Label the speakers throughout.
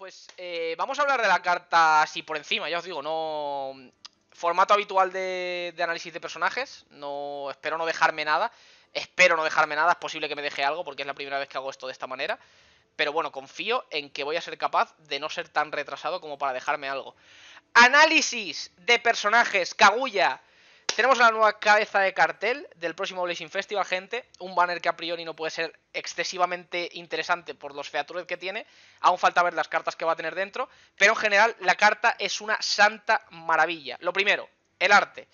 Speaker 1: pues eh, vamos a hablar de la carta así por encima, ya os digo, no... Formato habitual de, análisis de personajes, no espero no dejarme nada, espero no dejarme nada, es posible que me deje algo porque es la primera vez que hago esto de esta manera, pero bueno, confío en que voy a ser capaz de no ser tan retrasado como para dejarme algo. Análisis de personajes, Kaguya, tenemos la nueva cabeza de cartel del próximo Blazing Festival, gente. Un banner que a priori no puede ser excesivamente interesante por los features que tiene. Aún falta ver las cartas que va a tener dentro. Pero en general, la carta es una santa maravilla. Lo primero, el arte.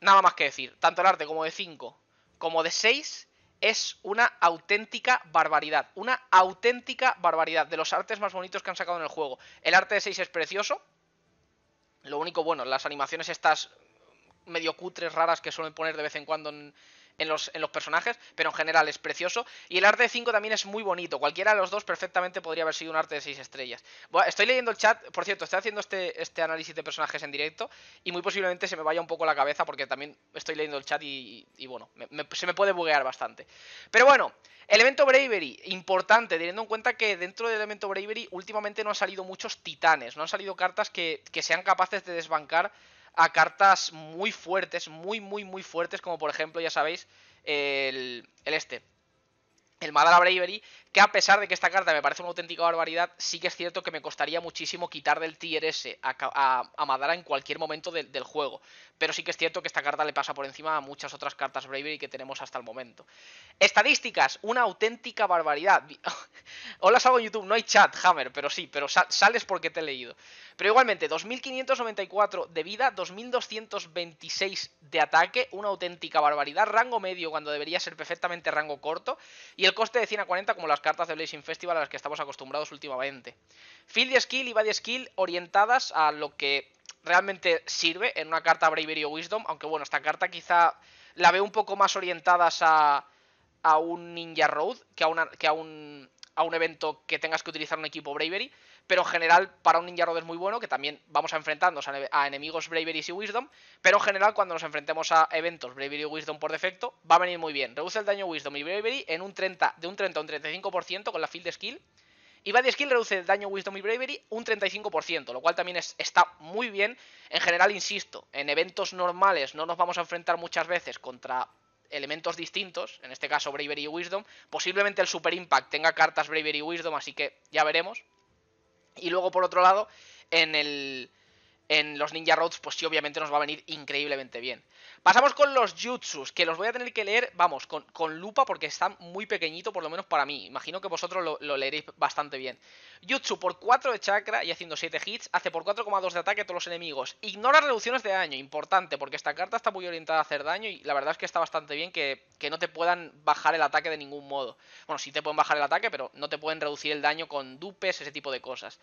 Speaker 1: Nada más que decir. Tanto el arte como de 5 como de 6 es una auténtica barbaridad. Una auténtica barbaridad. De los artes más bonitos que han sacado en el juego. El arte de 6 es precioso. Lo único bueno, las animaciones estas medio cutres raras que suelen poner de vez en cuando en, los, personajes, pero en general es precioso. Y el arte de 5 también es muy bonito. Cualquiera de los dos perfectamente podría haber sido un arte de 6 estrellas. estoy leyendo el chat, por cierto, estoy haciendo este, este análisis de personajes en directo y muy posiblemente se me vaya un poco la cabeza porque también estoy leyendo el chat y, bueno, se me puede buguear bastante. Pero bueno, elemento Bravery, importante, teniendo en cuenta que dentro del elemento Bravery últimamente no han salido muchos titanes, no han salido cartas que, que sean capaces de desbancar a cartas muy fuertes, muy, muy, muy fuertes, como por ejemplo, ya sabéis, el, el este, el Madara Bravery, que a pesar de que esta carta me parece una auténtica barbaridad, sí que es cierto que me costaría muchísimo quitar del tier S a, Madara en cualquier momento del juego. Pero sí que es cierto que esta carta le pasa por encima a muchas otras cartas Bravery que tenemos hasta el momento. Estadísticas, una auténtica barbaridad. Hola, salgo en YouTube, no hay chat, Hammer, pero sí, pero sales porque te he leído. Pero igualmente, 2594 de vida, 2226 de ataque, una auténtica barbaridad. Rango medio cuando debería ser perfectamente rango corto. Y el coste de 100 a 40 como las cartas de Blazing Festival a las que estamos acostumbrados últimamente. Field Skill y Body Skill orientadas a lo que realmente sirve en una carta Bravery o Wisdom, aunque bueno, esta carta quizá la veo un poco más orientadas a, a un Ninja Road que a, una, que a un a un evento que tengas que utilizar un equipo Bravery, pero en general para un Ninja Road es muy bueno, que también vamos a enfrentarnos a, enemigos Bravery y Wisdom, pero en general cuando nos enfrentemos a eventos Bravery y Wisdom por defecto, va a venir muy bien. Reduce el daño Wisdom y Bravery en un 30, de un 30 a un 35% con la field skill. Y Bad Skill reduce el daño Wisdom y Bravery un 35%, lo cual también está muy bien. En general, insisto, en eventos normales no nos vamos a enfrentar muchas veces contra elementos distintos, en este caso Bravery y Wisdom. Posiblemente el Super Impact tenga cartas Bravery y Wisdom, así que ya veremos. Y luego, por otro lado, en el, en los Ninja Roads, pues sí, obviamente nos va a venir increíblemente bien. Pasamos con los Jutsus, que los voy a tener que leer, vamos, con, lupa porque están muy pequeñito, por lo menos para mí. Imagino que vosotros lo, leeréis bastante bien. Jutsu por 4 de chakra y haciendo 7 hits, hace por 4,2 de ataque a todos los enemigos. Ignora reducciones de daño, importante, porque esta carta está muy orientada a hacer daño y la verdad es que está bastante bien que, que no te puedan bajar el ataque de ningún modo. Bueno, sí te pueden bajar el ataque, pero no te pueden reducir el daño con dupes, ese tipo de cosas.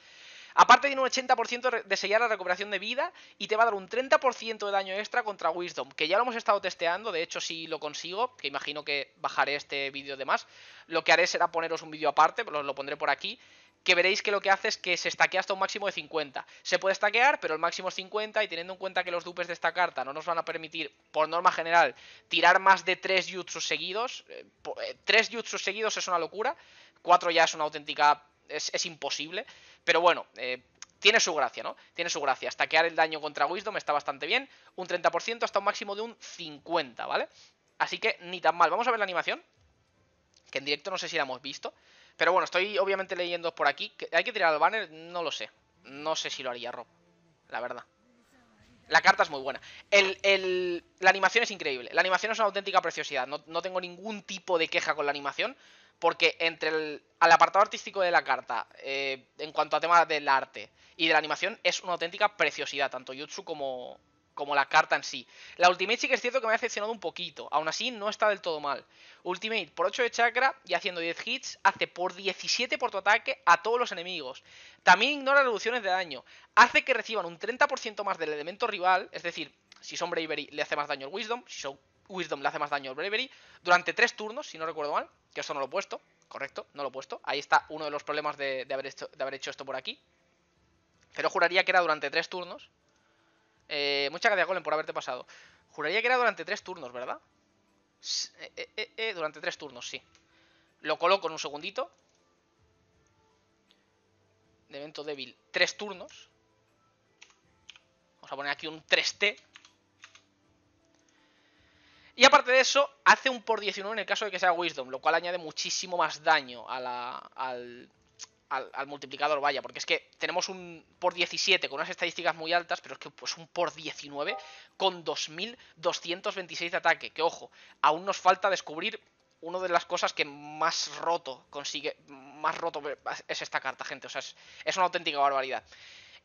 Speaker 1: Aparte tiene un 80% de sellar la recuperación de vida y te va a dar un 30% de daño extra contra Wisdom, que ya lo hemos estado testeando, de hecho si lo consigo, que imagino que bajaré este vídeo de más, lo que haré será poneros un vídeo aparte, lo, lo pondré por aquí, que veréis que lo que hace es que se stackea hasta un máximo de 50. Se puede stackear pero el máximo es 50 y teniendo en cuenta que los dupes de esta carta no nos van a permitir, por norma general, tirar más de 3 jutsu seguidos. 3 eh, eh, jutsu seguidos es una locura, 4 ya es una auténtica... es imposible. Pero bueno, eh, tiene su gracia, ¿no? Tiene su gracia. Stackear el daño contra Wisdom está bastante bien. Un 30% hasta un máximo de un 50, ¿vale? Así que ni tan mal. Vamos a ver la animación. Que en directo no sé si la hemos visto. Pero bueno, estoy obviamente leyendo por aquí. ¿Hay que tirar al banner? No lo sé. No sé si lo haría Rob. La verdad. La carta es muy buena. El, el, la animación es increíble. La animación es una auténtica preciosidad. No, tengo ningún tipo de queja con la animación. Porque entre el al apartado artístico de la carta, eh, en cuanto a tema del arte y de la animación, es una auténtica preciosidad, tanto Jutsu como, como la carta en sí. La Ultimate sí que es cierto que me ha decepcionado un poquito, aún así no está del todo mal. Ultimate por 8 de chakra y haciendo 10 hits, hace por 17 por tu ataque a todos los enemigos. También ignora reducciones de daño, hace que reciban un 30% más del elemento rival, es decir, si son Bravery le hace más daño el Wisdom, si son Wisdom le hace más daño al Bravery, durante 3 turnos, si no recuerdo mal, que eso no lo he puesto, correcto, no lo he puesto. Ahí está uno de los problemas de, haber, hecho, de haber hecho esto por aquí. Pero juraría que era durante 3 turnos, eh, muchas gracias, Golem, por haberte pasado. Juraría que era durante tres turnos, ¿verdad? Eh, eh, durante tres turnos, sí. Lo coloco en un segundito. De evento débil, tres turnos. Vamos a poner aquí un 3T. Y aparte de eso, hace un por 19 en el caso de que sea Wisdom, lo cual añade muchísimo más daño a la, al, al, multiplicador, vaya, porque es que tenemos un por 17 con unas estadísticas muy altas, pero es que pues un por 19 con 2226 de ataque, que ojo, aún nos falta descubrir una de las cosas que más roto consigue, más roto es esta carta, gente, o sea, es, es una auténtica barbaridad.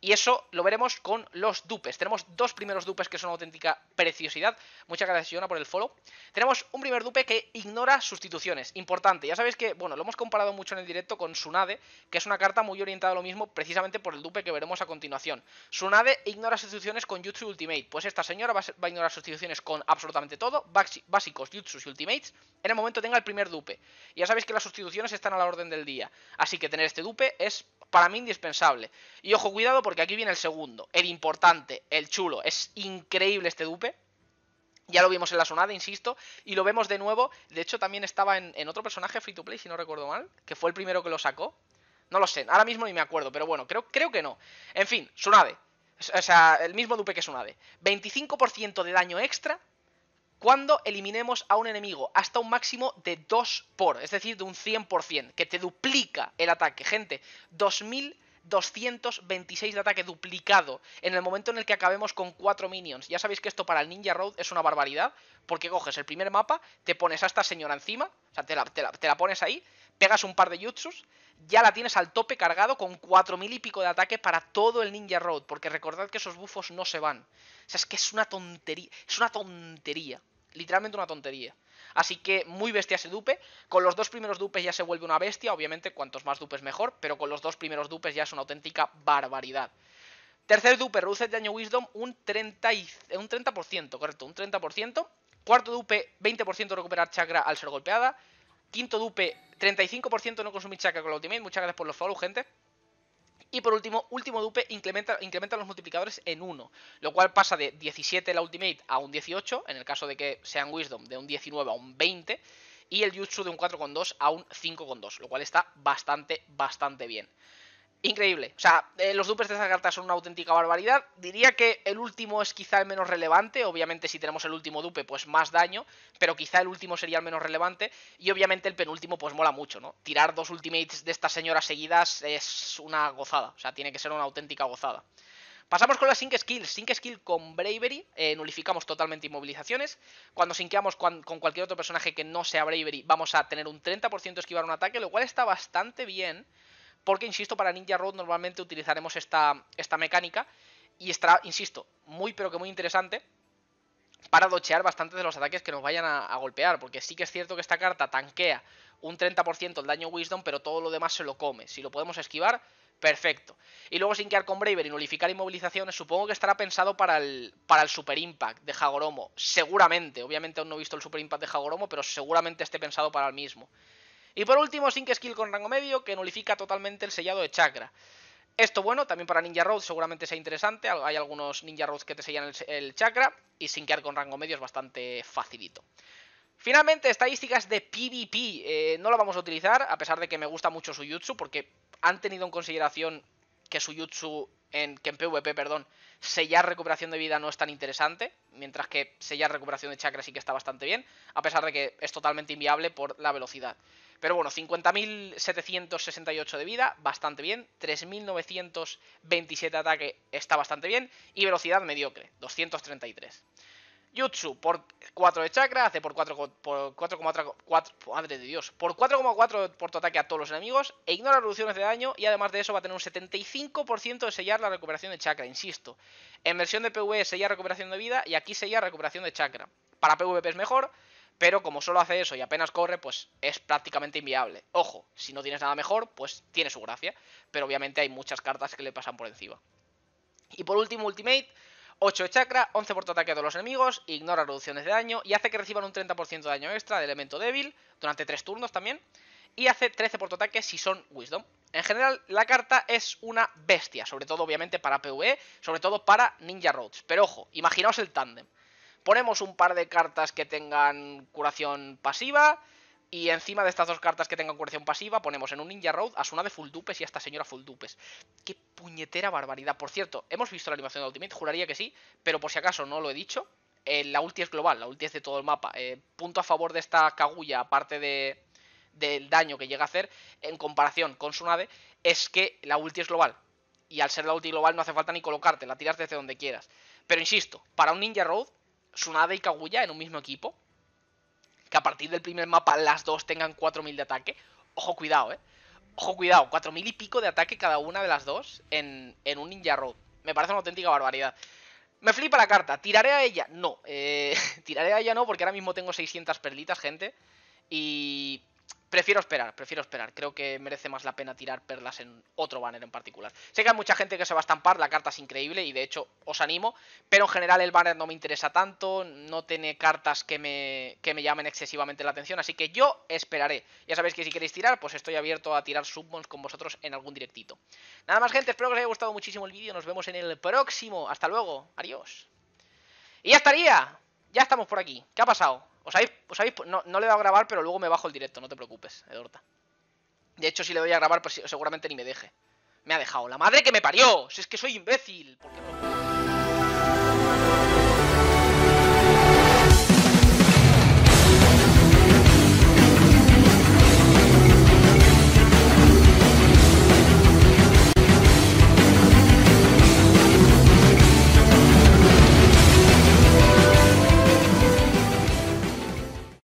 Speaker 1: Y eso lo veremos con los dupes. Tenemos dos primeros dupes que son auténtica preciosidad. Muchas gracias, Yona por el follow. Tenemos un primer dupe que ignora sustituciones. Importante. Ya sabéis que, bueno, lo hemos comparado mucho en el directo con Sunade, que es una carta muy orientada a lo mismo, precisamente por el dupe que veremos a continuación. Sunade ignora sustituciones con Jutsu Ultimate. Pues esta señora va a ignorar sustituciones con absolutamente todo, básicos, Jutsus y Ultimates, en el momento tenga el primer dupe. Ya sabéis que las sustituciones están a la orden del día. Así que tener este dupe es, para mí, indispensable. Y ojo, cuidado, porque aquí viene el segundo, el importante, el chulo. Es increíble este dupe. Ya lo vimos en la sonada, insisto, y lo vemos de nuevo. De hecho, también estaba en, otro personaje free to play, si no recuerdo mal, que fue el primero que lo sacó. No lo sé, ahora mismo ni me acuerdo, pero bueno, creo, creo que no. En fin, Sunade. O sea, el mismo dupe que Sunade. 25% de daño extra cuando eliminemos a un enemigo hasta un máximo de 2 por, es decir, de un 100%, que te duplica el ataque. Gente, 2000 226 de ataque duplicado en el momento en el que acabemos con 4 minions. Ya sabéis que esto para el Ninja Road es una barbaridad, porque coges el primer mapa, te pones a esta señora encima, o sea, te la, pones ahí, pegas un par de jutsus, ya la tienes al tope cargado con 4.000 y pico de ataque para todo el Ninja Road, porque recordad que esos bufos no se van. O sea, es que es una tontería, es una tontería, literalmente una tontería. Así que muy bestia ese dupe. Con los dos primeros dupes ya se vuelve una bestia, obviamente, cuantos más dupes mejor, pero con los dos primeros dupes ya es una auténtica barbaridad. Tercer dupe, reduce daño Wisdom un 30, un 30%, correcto, un 30%. Cuarto dupe, 20% recuperar chakra al ser golpeada. Quinto dupe, 35% no consumir chakra con la ultimate. Muchas gracias por los follow, gente. Y por último, último dupe incrementa, incrementa los multiplicadores en 1, lo cual pasa de 17 la Ultimate a un 18, en el caso de que sean Wisdom de un 19 a un 20, y el Jutsu de un 4,2 a un 5,2, lo cual está bastante, bastante bien increíble. O sea, eh, los dupes de esa carta son una auténtica barbaridad. Diría que el último es quizá el menos relevante. Obviamente, si tenemos el último dupe, pues más daño. Pero quizá el último sería el menos relevante. Y obviamente el penúltimo, pues mola mucho, ¿no? Tirar dos ultimates de estas señoras seguidas es una gozada. O sea, tiene que ser una auténtica gozada. Pasamos con las Sync Skills. Sync Skill con Bravery, eh, nulificamos totalmente inmovilizaciones. Cuando sinqueamos con, con, cualquier otro personaje que no sea Bravery, vamos a tener un 30% de esquivar un ataque, lo cual está bastante bien. Porque, insisto, para Ninja Road normalmente utilizaremos esta, esta mecánica. Y estará, insisto, muy pero que muy interesante para dochear bastantes de los ataques que nos vayan a, golpear, porque sí que es cierto que esta carta tanquea un 30% el daño Wisdom, pero todo lo demás se lo come. Si lo podemos esquivar, perfecto. Y luego sin quedar con Braver y nulificar inmovilizaciones, supongo que estará pensado para el, para el Super Impact de Hagoromo. Seguramente, obviamente aún no he visto el Super Impact de Hagoromo, pero seguramente esté pensado para el mismo. Y por último, Sync Skill con rango medio, que nullifica totalmente el sellado de Chakra. Esto bueno, también para Ninja Road seguramente sea interesante. Hay algunos Ninja Roads que te sellan el, chakra y sinkear con rango medio es bastante facilito. Finalmente, estadísticas de PvP. Eh, no la vamos a utilizar, a pesar de que me gusta mucho su jutsu, porque han tenido en consideración que su jutsu, en, que en PvP, perdón, sellar recuperación de vida no es tan interesante, mientras que sellar recuperación de chakra sí que está bastante bien, a pesar de que es totalmente inviable por la velocidad. Pero bueno, 50.768 de vida, bastante bien. 3.927 de ataque, está bastante bien. Y velocidad mediocre, 233. Jutsu por 4 de chakra, hace por 4,4 4, madre de Dios, por 4,4 por tu ataque a todos los enemigos e ignora reducciones de daño y además de eso va a tener un 75% de sellar la recuperación de chakra, insisto. En versión de PvE sellar recuperación de vida y aquí sellar recuperación de chakra. Para PvP e es mejor, pero como solo hace eso y apenas corre, pues es prácticamente inviable. Ojo, si no tienes nada mejor, pues tiene su gracia. Pero obviamente hay muchas cartas que le pasan por encima. Y por último, Ultimate. 8 de chakra, 11 por ataque de los enemigos, ignora reducciones de daño y hace que reciban un 30% de daño extra de elemento débil durante 3 turnos también. Y hace 13 por ataque si son Wisdom. En general, la carta es una bestia, sobre todo obviamente para PvE, sobre todo para Ninja Roads. Pero ojo, imaginaos el tándem ponemos un par de cartas que tengan curación pasiva. Y encima de estas dos cartas que tengan curación pasiva, ponemos en un Ninja Road a una de Full Dupes y a esta señora Full Dupes. ¡Qué puñetera barbaridad! Por cierto, ¿hemos visto la animación de Ultimate? Juraría que sí, pero por si acaso no lo he dicho. Eh, la ulti es global, la ulti es de todo el mapa. Eh, punto a favor de esta cagulla. aparte de, del daño que llega a hacer, en comparación con Sunade, es que la ulti es global. Y al ser la ulti global no hace falta ni colocarte, la tiras desde donde quieras. Pero insisto, para un Ninja Road Tsunade y Kaguya en un mismo equipo. Que a partir del primer mapa las dos tengan 4000 de ataque. Ojo, cuidado, eh. Ojo, cuidado, 4000 y pico de ataque cada una de las dos en, un Ninja Road. Me parece una auténtica barbaridad. Me flipa la carta. ¿Tiraré a ella? No. Eh, tiraré a ella no, porque ahora mismo tengo 600 perlitas, gente. Y Prefiero esperar, prefiero esperar. Creo que merece más la pena tirar perlas en otro banner en particular. Sé que hay mucha gente que se va a estampar, la carta es increíble y de hecho os animo, pero en general el banner no me interesa tanto, no tiene cartas que me, que me llamen excesivamente la atención, así que yo esperaré. Ya sabéis que si queréis tirar, pues estoy abierto a tirar submons con vosotros en algún directito. Nada más gente, espero que os haya gustado muchísimo el vídeo, nos vemos en el próximo. Hasta luego, adiós. Y ya estaría, ya estamos por aquí. ¿Qué ha pasado? Os habéis, no, le voy a grabar, pero luego me bajo el directo, no te preocupes, Edorta. De hecho, si le voy a grabar, pues seguramente ni me deje. Me ha dejado. ¡La madre que me parió! Si es que soy imbécil. ¿Por